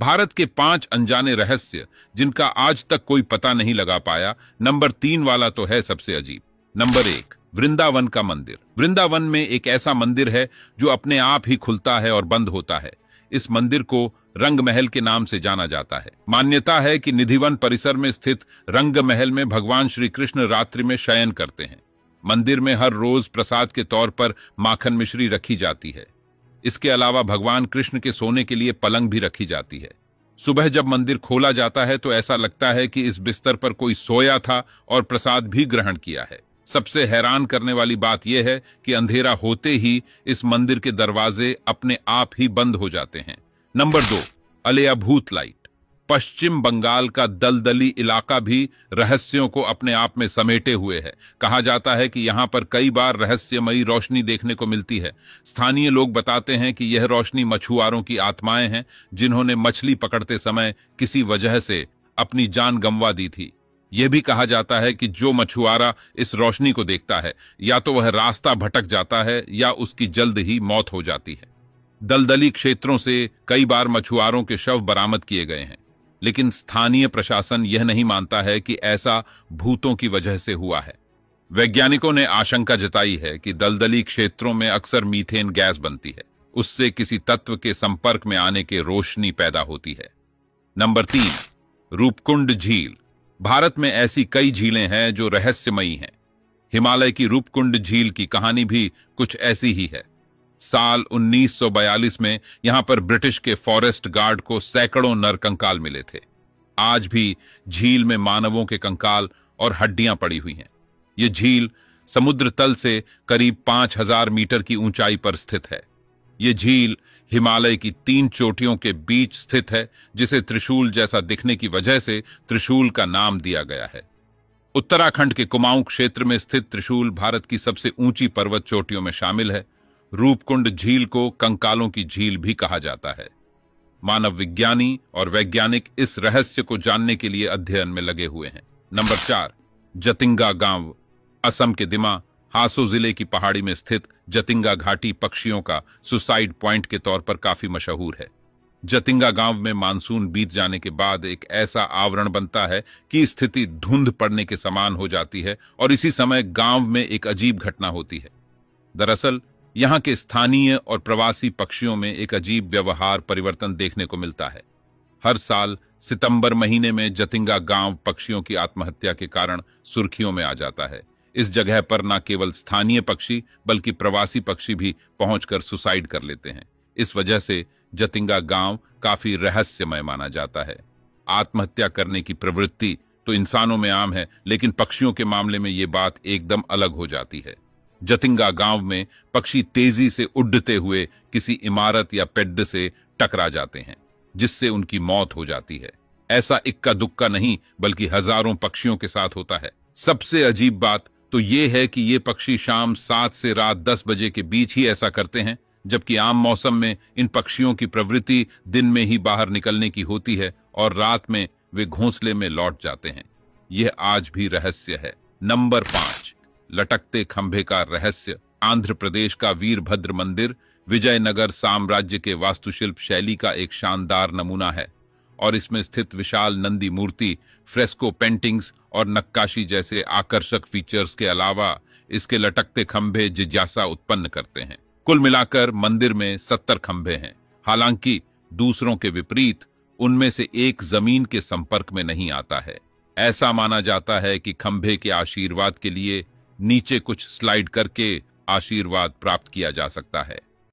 भारत के पांच अनजाने रहस्य जिनका आज तक कोई पता नहीं लगा पाया नंबर तीन वाला तो है सबसे अजीब नंबर एक वृंदावन का मंदिर वृंदावन में एक ऐसा मंदिर है जो अपने आप ही खुलता है और बंद होता है इस मंदिर को रंग महल के नाम से जाना जाता है मान्यता है कि निधिवन परिसर में स्थित रंग महल में भगवान श्री कृष्ण रात्रि में शयन करते हैं मंदिर में हर रोज प्रसाद के तौर पर माखन मिश्री रखी जाती है इसके अलावा भगवान कृष्ण के सोने के लिए पलंग भी रखी जाती है सुबह जब मंदिर खोला जाता है तो ऐसा लगता है कि इस बिस्तर पर कोई सोया था और प्रसाद भी ग्रहण किया है सबसे हैरान करने वाली बात यह है कि अंधेरा होते ही इस मंदिर के दरवाजे अपने आप ही बंद हो जाते हैं नंबर दो अलिया भूत लाइट पश्चिम बंगाल का दलदली इलाका भी रहस्यों को अपने आप में समेटे हुए है कहा जाता है कि यहाँ पर कई बार रहस्यमयी रोशनी देखने को मिलती है स्थानीय लोग बताते हैं कि यह रोशनी मछुआरों की आत्माएं हैं जिन्होंने मछली पकड़ते समय किसी वजह से अपनी जान गंवा दी थी यह भी कहा जाता है कि जो मछुआरा इस रोशनी को देखता है या तो वह रास्ता भटक जाता है या उसकी जल्द ही मौत हो जाती है दलदली क्षेत्रों से कई बार मछुआरों के शव बरामद किए गए हैं लेकिन स्थानीय प्रशासन यह नहीं मानता है कि ऐसा भूतों की वजह से हुआ है वैज्ञानिकों ने आशंका जताई है कि दलदली क्षेत्रों में अक्सर मीथेन गैस बनती है उससे किसी तत्व के संपर्क में आने के रोशनी पैदा होती है नंबर तीन रूपकुंड झील भारत में ऐसी कई झीलें हैं जो रहस्यमयी हैं हिमालय की रूपकुंड झील की कहानी भी कुछ ऐसी ही है साल 1942 में यहां पर ब्रिटिश के फॉरेस्ट गार्ड को सैकड़ों नर कंकाल मिले थे आज भी झील में मानवों के कंकाल और हड्डियां पड़ी हुई हैं यह झील समुद्र तल से करीब 5000 मीटर की ऊंचाई पर स्थित है यह झील हिमालय की तीन चोटियों के बीच स्थित है जिसे त्रिशूल जैसा दिखने की वजह से त्रिशूल का नाम दिया गया है उत्तराखंड के कुमाऊं क्षेत्र में स्थित त्रिशूल भारत की सबसे ऊंची पर्वत चोटियों में शामिल है रूपकुंड झील को कंकालों की झील भी कहा जाता है मानव विज्ञानी और वैज्ञानिक इस रहस्य को जानने के लिए अध्ययन में लगे हुए हैं नंबर चार जतिंगा गांव असम के दिमा हासो जिले की पहाड़ी में स्थित जतिंगा घाटी पक्षियों का सुसाइड पॉइंट के तौर पर काफी मशहूर है जतिंगा गांव में मानसून बीत जाने के बाद एक ऐसा आवरण बनता है कि स्थिति धुंध पड़ने के समान हो जाती है और इसी समय गांव में एक अजीब घटना होती है दरअसल यहाँ के स्थानीय और प्रवासी पक्षियों में एक अजीब व्यवहार परिवर्तन देखने को मिलता है हर साल सितंबर महीने में जतिंगा गांव पक्षियों की आत्महत्या के कारण सुर्खियों में आ जाता है इस जगह पर न केवल स्थानीय पक्षी बल्कि प्रवासी पक्षी भी पहुंचकर सुसाइड कर लेते हैं इस वजह से जतिंगा गांव काफी रहस्यमय माना जाता है आत्महत्या करने की प्रवृत्ति तो इंसानों में आम है लेकिन पक्षियों के मामले में ये बात एकदम अलग हो जाती है जतिंगा गांव में पक्षी तेजी से उडते हुए किसी इमारत या पेड से टकरा जाते हैं जिससे उनकी मौत हो जाती है ऐसा इक्का दुक्का नहीं बल्कि हजारों पक्षियों के साथ होता है सबसे अजीब बात तो ये है कि ये पक्षी शाम सात से रात दस बजे के बीच ही ऐसा करते हैं जबकि आम मौसम में इन पक्षियों की प्रवृत्ति दिन में ही बाहर निकलने की होती है और रात में वे घोंसले में लौट जाते हैं यह आज भी रहस्य है नंबर पांच लटकते खंभे का रहस्य आंध्र प्रदेश का वीरभद्र मंदिर विजयनगर साम्राज्य के वास्तुशिल्प शैली का एक शानदार नमूना है और इसमें स्थित विशाल नंदी मूर्ति फ्रेस्को पेंटिंग्स और नक्काशी जैसे आकर्षक फीचर्स के अलावा इसके लटकते खंभे जिज्ञासा उत्पन्न करते हैं कुल मिलाकर मंदिर में सत्तर खंभे हैं हालांकि दूसरों के विपरीत उनमें से एक जमीन के संपर्क में नहीं आता है ऐसा माना जाता है कि खंभे के आशीर्वाद के लिए नीचे कुछ स्लाइड करके आशीर्वाद प्राप्त किया जा सकता है